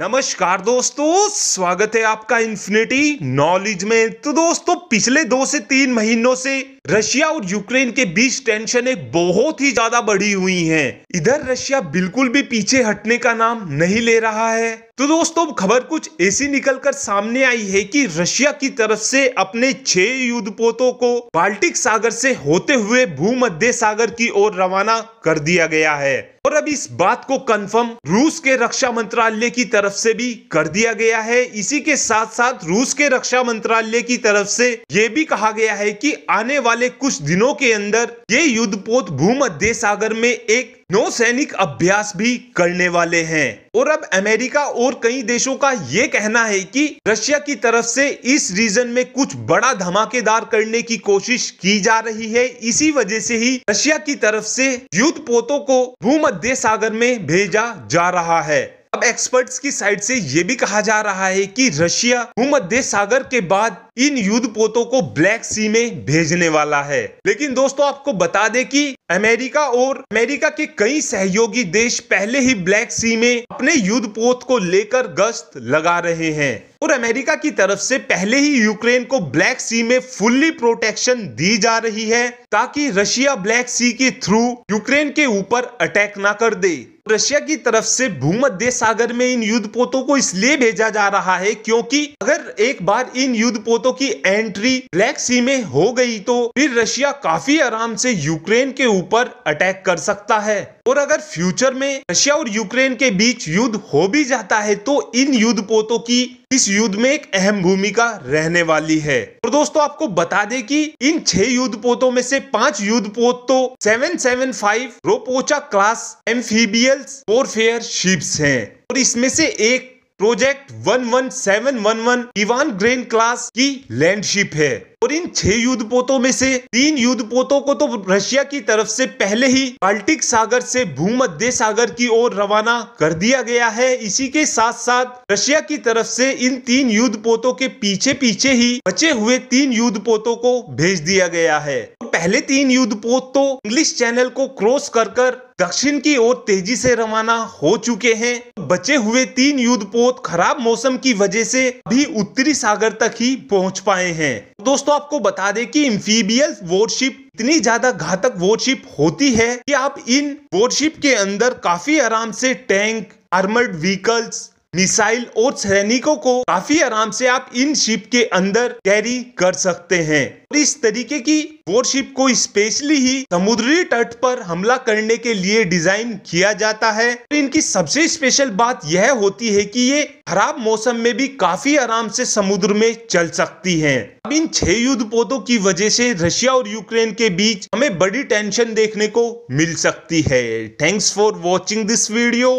नमस्कार दोस्तों स्वागत है आपका इन्फिनिटी नॉलेज में तो दोस्तों पिछले दो से तीन महीनों से रशिया और यूक्रेन के बीच टेंशन एक बहुत ही ज्यादा बढ़ी हुई है इधर रशिया बिल्कुल भी पीछे हटने का नाम नहीं ले रहा है तो दोस्तों खबर कुछ ऐसी निकलकर सामने आई है कि रशिया की तरफ से अपने छह युद्धपोतों को बाल्टिक सागर से होते हुए भूमध्य सागर की ओर रवाना कर दिया गया है और अब इस बात को कंफर्म रूस के रक्षा मंत्रालय की तरफ से भी कर दिया गया है इसी के साथ साथ रूस के रक्षा मंत्रालय की तरफ से ये भी कहा गया है कि आने वाले कुछ दिनों के अंदर ये युद्धपोत भूमध्य सागर में एक नौ सैनिक अभ्यास भी करने वाले हैं और अब अमेरिका और कई देशों का ये कहना है कि रशिया की तरफ से इस रीजन में कुछ बड़ा धमाकेदार करने की कोशिश की जा रही है इसी वजह से ही रशिया की तरफ से युद्ध पोतों को भूमध्य सागर में भेजा जा रहा है अब एक्सपर्ट्स की साइड से ये भी कहा जा रहा है कि रशिया भूमध्य सागर के बाद इन युद्ध पोतों को ब्लैक सी में भेजने वाला है लेकिन दोस्तों आपको बता दें कि अमेरिका और अमेरिका के कई सहयोगी देश पहले ही ब्लैक सी में अपने युद्ध पोत को लेकर गश्त लगा रहे हैं और अमेरिका की तरफ से पहले ही यूक्रेन को ब्लैक सी में फुल्ली प्रोटेक्शन दी जा रही है ताकि रशिया ब्लैक सी के थ्रू यूक्रेन के ऊपर अटैक ना कर दे रशिया की तरफ से भूमध्य सागर में इन युद्ध पोतों को इसलिए भेजा जा रहा है क्योंकि अगर एक बार इन युद्ध पोतों की एंट्री ब्लैक सी में हो गई तो फिर रशिया काफी आराम से यूक्रेन के ऊपर अटैक कर सकता है और अगर फ्यूचर में रशिया और यूक्रेन के बीच युद्ध हो भी जाता है तो इन युद्ध पोतों की इस युद्ध में एक अहम भूमिका रहने वाली है और दोस्तों आपको बता दें कि इन छह युद्ध पोतों में से पांच युद्ध पोत तो 775 रोपोचा क्लास एम्फीबियल फेयर शिप्स हैं और इसमें से एक प्रोजेक्ट 11711 इवान ग्रेन क्लास की लैंडशिप है और इन छह युद्ध पोतों में से तीन युद्ध पोतों को तो रशिया की तरफ से पहले ही बाल्टिक सागर से भूमध्य सागर की ओर रवाना कर दिया गया है इसी के साथ साथ रशिया की तरफ से इन तीन युद्ध पोतों के पीछे पीछे ही बचे हुए तीन युद्ध पोतों को भेज दिया गया है पहले तीन युद्धपोत तो इंग्लिश चैनल को क्रॉस कर कर दक्षिण की ओर तेजी से रवाना हो चुके हैं बचे हुए तीन युद्धपोत खराब मौसम की वजह से भी उत्तरी सागर तक ही पहुंच पाए हैं दोस्तों आपको बता दें कि इम्फीबियल वोरशिप इतनी ज्यादा घातक वोरशिप होती है कि आप इन वोरशिप के अंदर काफी आराम से टैंक आर्मर्ड व्हीकल्स मिसाइल और सैनिकों को काफी आराम से आप इन शिप के अंदर कैरी कर सकते हैं और इस तरीके की वॉरशिप को स्पेशली ही समुद्री तट पर हमला करने के लिए डिजाइन किया जाता है इनकी सबसे स्पेशल बात यह होती है कि ये खराब मौसम में भी काफी आराम से समुद्र में चल सकती हैं। अब इन छह युद्ध पोतों की वजह से रशिया और यूक्रेन के बीच हमें बड़ी टेंशन देखने को मिल सकती है thanks for watching this video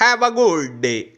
have a good day